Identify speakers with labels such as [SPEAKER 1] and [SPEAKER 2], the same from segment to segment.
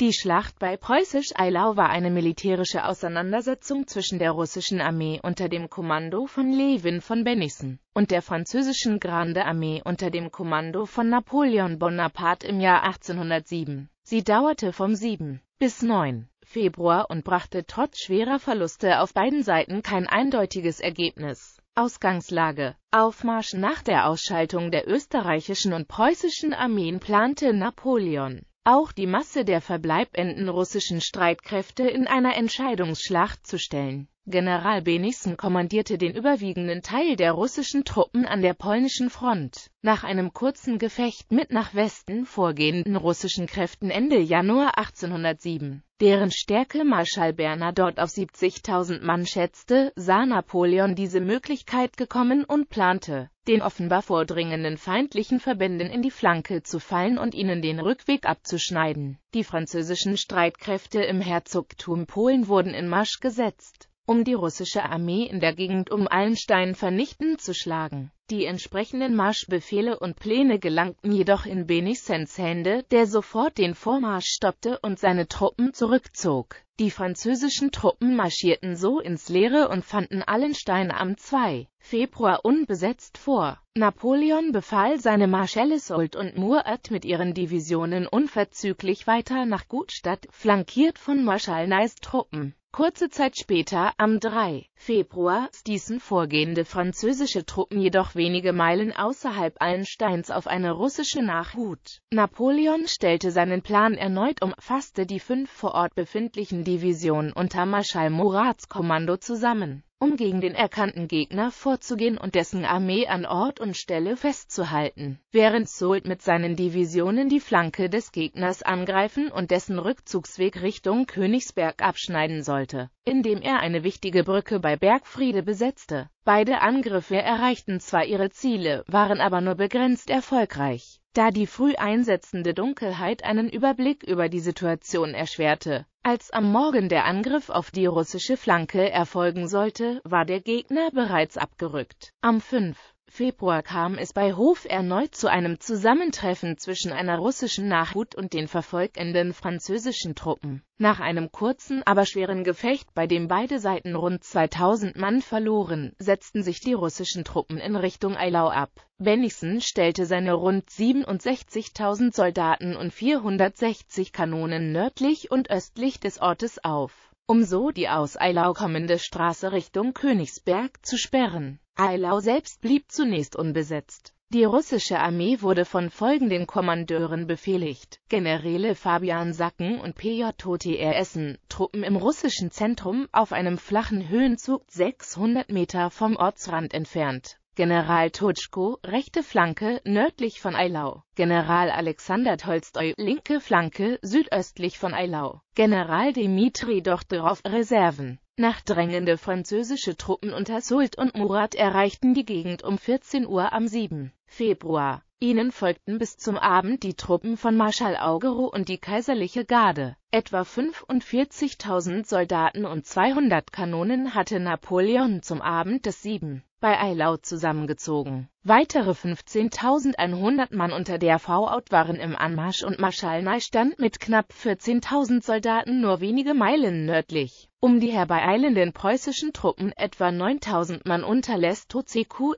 [SPEAKER 1] Die Schlacht bei Preußisch Eilau war eine militärische Auseinandersetzung zwischen der russischen Armee unter dem Kommando von Lewin von Bennissen und der französischen Grande Armee unter dem Kommando von Napoleon Bonaparte im Jahr 1807. Sie dauerte vom 7 bis 9 Februar und brachte trotz schwerer Verluste auf beiden Seiten kein eindeutiges Ergebnis. Ausgangslage Aufmarsch nach der Ausschaltung der österreichischen und preußischen Armeen plante Napoleon auch die Masse der verbleibenden russischen Streitkräfte in einer Entscheidungsschlacht zu stellen General Bennigsen kommandierte den überwiegenden Teil der russischen Truppen an der polnischen Front. Nach einem kurzen Gefecht mit nach Westen vorgehenden russischen Kräften Ende Januar 1807, deren Stärke Marschall Bernadotte auf 70.000 Mann schätzte, sah Napoleon diese Möglichkeit gekommen und plante, den offenbar vordringenden feindlichen Verbänden in die Flanke zu fallen und ihnen den Rückweg abzuschneiden. Die französischen Streitkräfte im Herzogtum Polen wurden in Marsch gesetzt um die russische Armee in der Gegend um Allenstein vernichtend zu schlagen die entsprechenden Marschbefehle und Pläne gelangten jedoch in Benissens Hände, der sofort den Vormarsch stoppte und seine Truppen zurückzog. Die französischen Truppen marschierten so ins Leere und fanden Allenstein am 2. Februar unbesetzt vor. Napoleon befahl seine Marschälle Soult und Murat mit ihren Divisionen unverzüglich weiter nach Gutstadt, flankiert von Marschall Neys Truppen. Kurze Zeit später, am 3. Februar, stießen vorgehende französische Truppen jedoch wenige Meilen außerhalb Allensteins auf eine russische Nachhut. Napoleon stellte seinen Plan erneut um, fasste die fünf vor Ort befindlichen Divisionen unter Marschall Morats Kommando zusammen um gegen den erkannten Gegner vorzugehen und dessen Armee an Ort und Stelle festzuhalten, während Soult mit seinen Divisionen die Flanke des Gegners angreifen und dessen Rückzugsweg Richtung Königsberg abschneiden sollte, indem er eine wichtige Brücke bei Bergfriede besetzte. Beide Angriffe erreichten zwar ihre Ziele, waren aber nur begrenzt erfolgreich, da die früh einsetzende Dunkelheit einen Überblick über die Situation erschwerte. Als am Morgen der Angriff auf die russische Flanke erfolgen sollte, war der Gegner bereits abgerückt. Am 5. Februar kam es bei Hof erneut zu einem Zusammentreffen zwischen einer russischen Nachhut und den verfolgenden französischen Truppen. Nach einem kurzen, aber schweren Gefecht, bei dem beide Seiten rund 2000 Mann verloren, setzten sich die russischen Truppen in Richtung Eilau ab. Bennigsen stellte seine rund 67.000 Soldaten und 460 Kanonen nördlich und östlich des Ortes auf um so die aus Eilau kommende Straße Richtung Königsberg zu sperren. Eilau selbst blieb zunächst unbesetzt. Die russische Armee wurde von folgenden Kommandeuren befehligt. Generäle Fabian Sacken und PJTR Essen, Truppen im russischen Zentrum auf einem flachen Höhenzug 600 Meter vom Ortsrand entfernt. General Totschko, rechte Flanke, nördlich von Eilau. General Alexander Tolstoi, linke Flanke, südöstlich von Eilau. General Dimitri Dochterow, Reserven. Nach drängende französische Truppen unter Soult und Murat erreichten die Gegend um 14 Uhr am 7. Februar. Ihnen folgten bis zum Abend die Truppen von Marschall Augereau und die kaiserliche Garde. Etwa 45.000 Soldaten und 200 Kanonen hatte Napoleon zum Abend des 7 bei Eilaut zusammengezogen. Weitere 15.100 Mann unter der V-Out waren im Anmarsch und Maschalnei stand mit knapp 14.000 Soldaten nur wenige Meilen nördlich um die herbeieilenden preußischen Truppen etwa 9000 Mann unter Les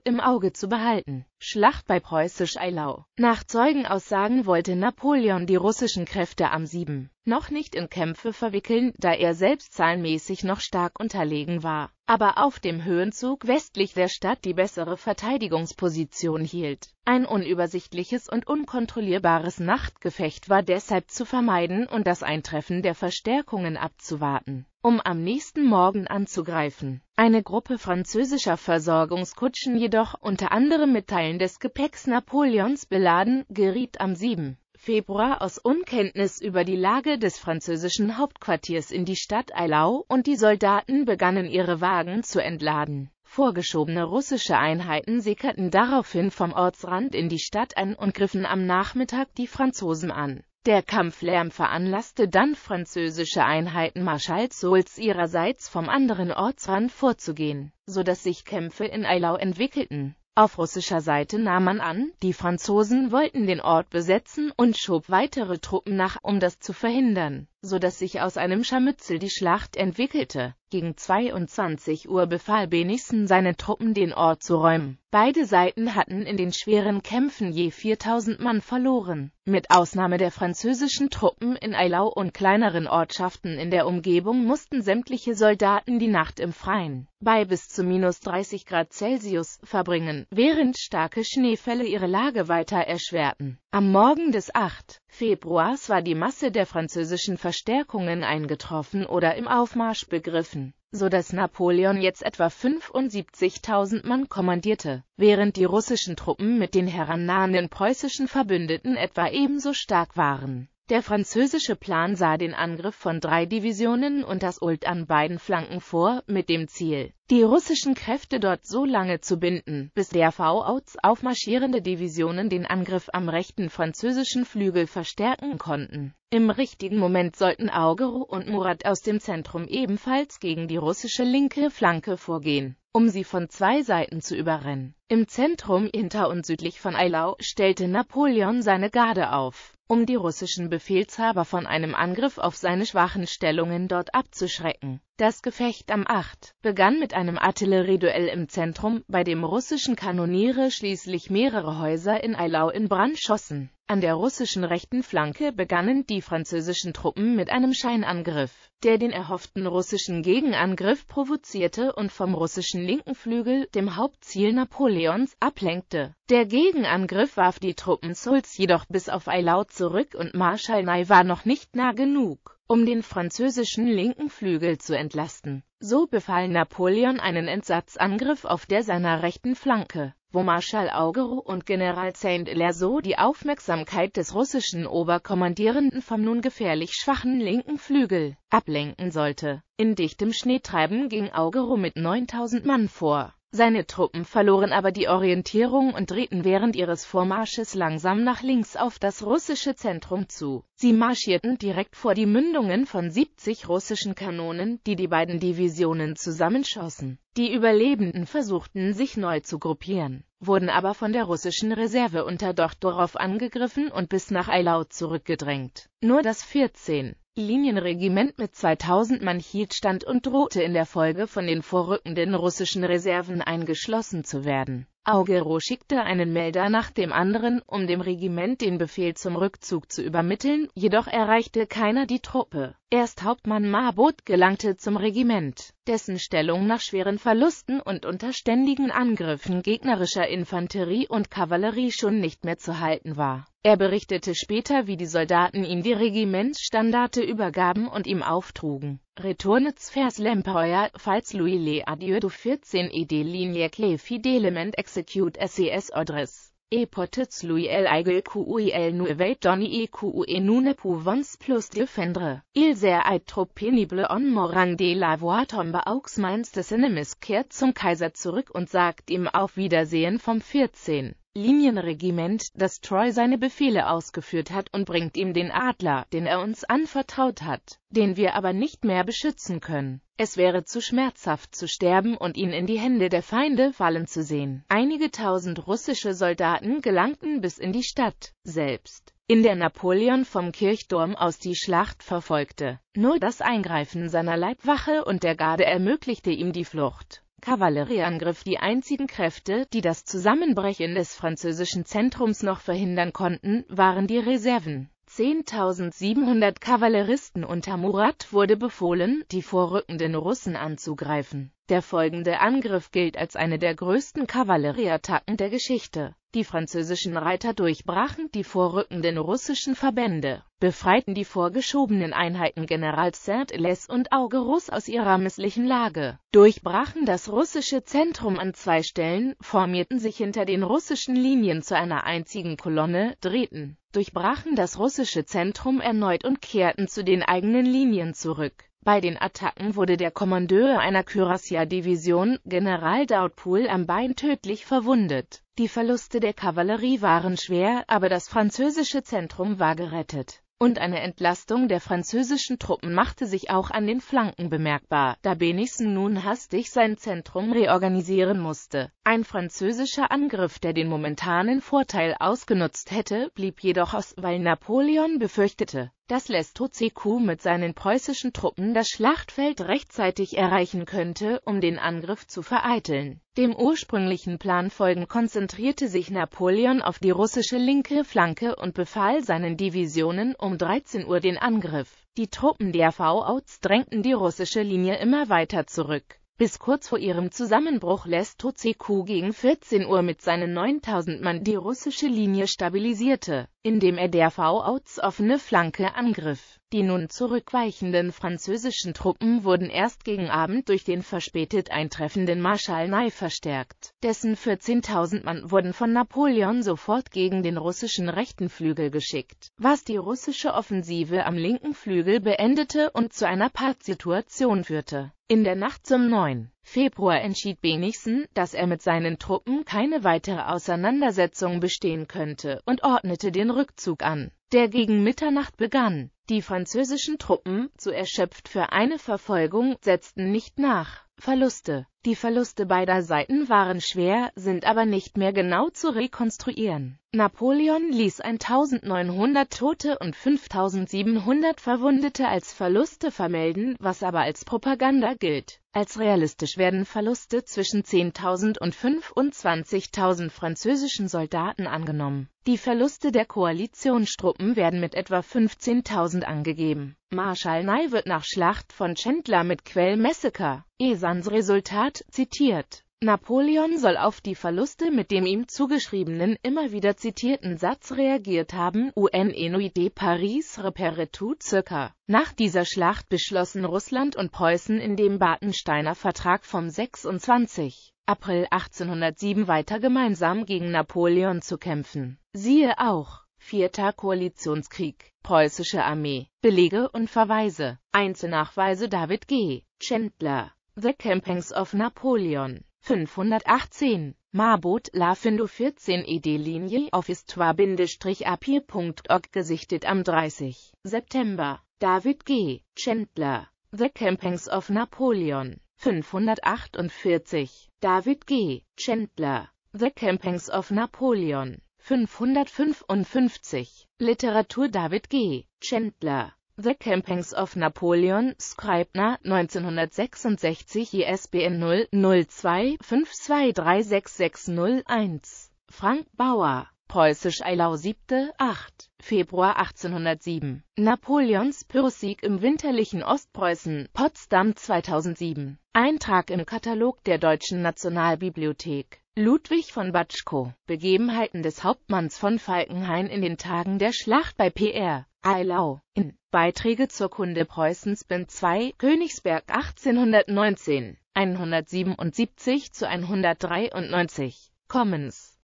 [SPEAKER 1] im Auge zu behalten. Schlacht bei Preußisch-Eilau. Nach Zeugenaussagen wollte Napoleon die russischen Kräfte am 7. noch nicht in Kämpfe verwickeln, da er selbst zahlenmäßig noch stark unterlegen war, aber auf dem Höhenzug westlich der Stadt die bessere Verteidigungsposition hielt. Ein unübersichtliches und unkontrollierbares Nachtgefecht war deshalb zu vermeiden und das Eintreffen der Verstärkungen abzuwarten um am nächsten Morgen anzugreifen. Eine Gruppe französischer Versorgungskutschen jedoch, unter anderem mit Teilen des Gepäcks Napoleons beladen, geriet am 7. Februar aus Unkenntnis über die Lage des französischen Hauptquartiers in die Stadt Eilau und die Soldaten begannen ihre Wagen zu entladen. Vorgeschobene russische Einheiten sickerten daraufhin vom Ortsrand in die Stadt ein und griffen am Nachmittag die Franzosen an. Der Kampflärm veranlasste dann französische Einheiten Marschall Soults ihrerseits vom anderen Ortsrand vorzugehen, so dass sich Kämpfe in Eilau entwickelten. Auf russischer Seite nahm man an, die Franzosen wollten den Ort besetzen und schob weitere Truppen nach, um das zu verhindern so dass sich aus einem Scharmützel die Schlacht entwickelte. Gegen 22 Uhr befahl Benissen seinen Truppen, den Ort zu räumen. Beide Seiten hatten in den schweren Kämpfen je 4000 Mann verloren, mit Ausnahme der französischen Truppen in Eilau und kleineren Ortschaften in der Umgebung mussten sämtliche Soldaten die Nacht im Freien, bei bis zu minus 30 Grad Celsius, verbringen, während starke Schneefälle ihre Lage weiter erschwerten. Am Morgen des 8. Februars war die Masse der französischen Verstärkungen eingetroffen oder im Aufmarsch begriffen, so dass Napoleon jetzt etwa 75.000 Mann kommandierte, während die russischen Truppen mit den herannahenden preußischen Verbündeten etwa ebenso stark waren der französische Plan sah den Angriff von drei Divisionen und das Ult an beiden Flanken vor, mit dem Ziel, die russischen Kräfte dort so lange zu binden, bis der V-Outs aufmarschierende Divisionen den Angriff am rechten französischen Flügel verstärken konnten. Im richtigen Moment sollten Augereau und Murat aus dem Zentrum ebenfalls gegen die russische linke Flanke vorgehen, um sie von zwei Seiten zu überrennen. Im Zentrum hinter und südlich von Eilau stellte Napoleon seine Garde auf, um die russischen Befehlshaber von einem Angriff auf seine schwachen Stellungen dort abzuschrecken. Das Gefecht am 8 begann mit einem Artillerieduell im Zentrum, bei dem russischen Kanoniere schließlich mehrere Häuser in Eilau in Brand schossen. An der russischen rechten Flanke begannen die französischen Truppen mit einem Scheinangriff, der den erhofften russischen Gegenangriff provozierte und vom russischen linken Flügel, dem Hauptziel Napoleon, Napoleons ablenkte. Der Gegenangriff warf die Truppen Souls jedoch bis auf Eylau zurück und Marschall Ney war noch nicht nah genug, um den französischen linken Flügel zu entlasten. So befahl Napoleon einen Entsatzangriff auf der seiner rechten Flanke, wo Marschall Augereau und General Saint-Hilaire so die Aufmerksamkeit des russischen Oberkommandierenden vom nun gefährlich schwachen linken Flügel ablenken sollte. In dichtem Schneetreiben ging Augereau mit 9000 Mann vor. Seine Truppen verloren aber die Orientierung und drehten während ihres Vormarsches langsam nach links auf das russische Zentrum zu. Sie marschierten direkt vor die Mündungen von 70 russischen Kanonen, die die beiden Divisionen zusammenschossen. Die Überlebenden versuchten sich neu zu gruppieren, wurden aber von der russischen Reserve unter Dochtorow angegriffen und bis nach Eilau zurückgedrängt. Nur das 14. Linienregiment mit 2000 Mann hielt stand und drohte in der Folge von den vorrückenden russischen Reserven eingeschlossen zu werden Augero schickte einen Melder nach dem anderen, um dem Regiment den Befehl zum Rückzug zu übermitteln, jedoch erreichte keiner die Truppe. Erst Hauptmann Marbot gelangte zum Regiment, dessen Stellung nach schweren Verlusten und unter ständigen Angriffen gegnerischer Infanterie und Kavallerie schon nicht mehr zu halten war. Er berichtete später, wie die Soldaten ihm die Regimentsstandarte übergaben und ihm auftrugen Retournets vers l'empereur, falls lui le adieu du 14 et des lignes clés fidèlement execute ses ordres. Et potets lui el aigel nu el nuevait e et e qui e e nune pouvons plus défendre. ser ait trop pénible en morang de la voix tombe aux mains des ennemis kehrt zum Kaiser zurück und sagt ihm auf Wiedersehen vom 14. Linienregiment, das Troy seine Befehle ausgeführt hat und bringt ihm den Adler, den er uns anvertraut hat, den wir aber nicht mehr beschützen können. Es wäre zu schmerzhaft zu sterben und ihn in die Hände der Feinde fallen zu sehen. Einige tausend russische Soldaten gelangten bis in die Stadt selbst in der Napoleon vom Kirchturm aus die Schlacht verfolgte. Nur das Eingreifen seiner Leibwache und der Garde ermöglichte ihm die Flucht. Kavallerieangriff die einzigen Kräfte, die das Zusammenbrechen des französischen Zentrums noch verhindern konnten, waren die Reserven. 10.700 Kavalleristen unter Murat wurde befohlen, die vorrückenden Russen anzugreifen. Der folgende Angriff gilt als eine der größten Kavallerieattacken der Geschichte die französischen Reiter durchbrachen die vorrückenden russischen Verbände, befreiten die vorgeschobenen Einheiten General Saint-Hélès und Augerus aus ihrer misslichen Lage, durchbrachen das russische Zentrum an zwei Stellen, formierten sich hinter den russischen Linien zu einer einzigen Kolonne, drehten, durchbrachen das russische Zentrum erneut und kehrten zu den eigenen Linien zurück. Bei den Attacken wurde der Kommandeur einer Kürassier-Division, General Dautpoul, am Bein tödlich verwundet. Die Verluste der Kavallerie waren schwer, aber das französische Zentrum war gerettet. Und eine Entlastung der französischen Truppen machte sich auch an den Flanken bemerkbar, da Benison nun hastig sein Zentrum reorganisieren musste. Ein französischer Angriff, der den momentanen Vorteil ausgenutzt hätte, blieb jedoch aus, weil Napoleon befürchtete, das Lesto CQ mit seinen preußischen Truppen das Schlachtfeld rechtzeitig erreichen könnte, um den Angriff zu vereiteln. Dem ursprünglichen Plan folgen konzentrierte sich Napoleon auf die russische linke Flanke und befahl seinen Divisionen um 13 Uhr den Angriff. Die Truppen der V-Outs drängten die russische Linie immer weiter zurück. Bis kurz vor ihrem Zusammenbruch lässt Tozeku gegen 14 Uhr mit seinen 9000 Mann die russische Linie stabilisierte, indem er der V-Outs offene Flanke angriff. Die nun zurückweichenden französischen Truppen wurden erst gegen Abend durch den verspätet eintreffenden Marschall Ney verstärkt. Dessen 14.000 Mann wurden von Napoleon sofort gegen den russischen rechten Flügel geschickt, was die russische Offensive am linken Flügel beendete und zu einer Partsituation führte. In der Nacht zum 9. Februar entschied Benigsen, dass er mit seinen Truppen keine weitere Auseinandersetzung bestehen könnte und ordnete den Rückzug an, der gegen Mitternacht begann. Die französischen Truppen, zu erschöpft für eine Verfolgung, setzten nicht nach. Verluste Die Verluste beider Seiten waren schwer, sind aber nicht mehr genau zu rekonstruieren Napoleon ließ 1900 Tote und 5700 Verwundete als Verluste vermelden, was aber als Propaganda gilt. Als realistisch werden Verluste zwischen 10.000 und 25.000 französischen Soldaten angenommen. Die Verluste der Koalitionstruppen werden mit etwa 15.000 angegeben. Marschall Ney wird nach Schlacht von Chandler mit Quell Massacre, Esans Resultat, zitiert. Napoleon soll auf die Verluste mit dem ihm zugeschriebenen, immer wieder zitierten Satz reagiert haben, UN Ennui Paris repere circa. Nach dieser Schlacht beschlossen Russland und Preußen in dem Bartensteiner Vertrag vom 26. April 1807 weiter gemeinsam gegen Napoleon zu kämpfen. Siehe auch Vierter Koalitionskrieg, Preußische Armee, Belege und Verweise, Einzelnachweise David G. Chandler, The Campings of Napoleon 518. Marbot La Findo 14 ED Linie office istwa-apir.org gesichtet am 30. September. David G. Chandler. The Campings of Napoleon. 548. David G. Chandler. The Campings of Napoleon. 555. Literatur David G. Chandler. The Campings of Napoleon, Scribner, 1966, ISBN 0-02-5236601. Frank Bauer, Preußisch Eilau 7. 8. Februar 1807. Napoleons Pyrrhussieg im winterlichen Ostpreußen, Potsdam 2007. Eintrag im Katalog der Deutschen Nationalbibliothek. Ludwig von Batschko, Begebenheiten des Hauptmanns von Falkenhayn in den Tagen der Schlacht bei Pr. Eilau. In Beiträge zur Kunde Preußens bin 2, Königsberg 1819, 177 zu 193, Commons.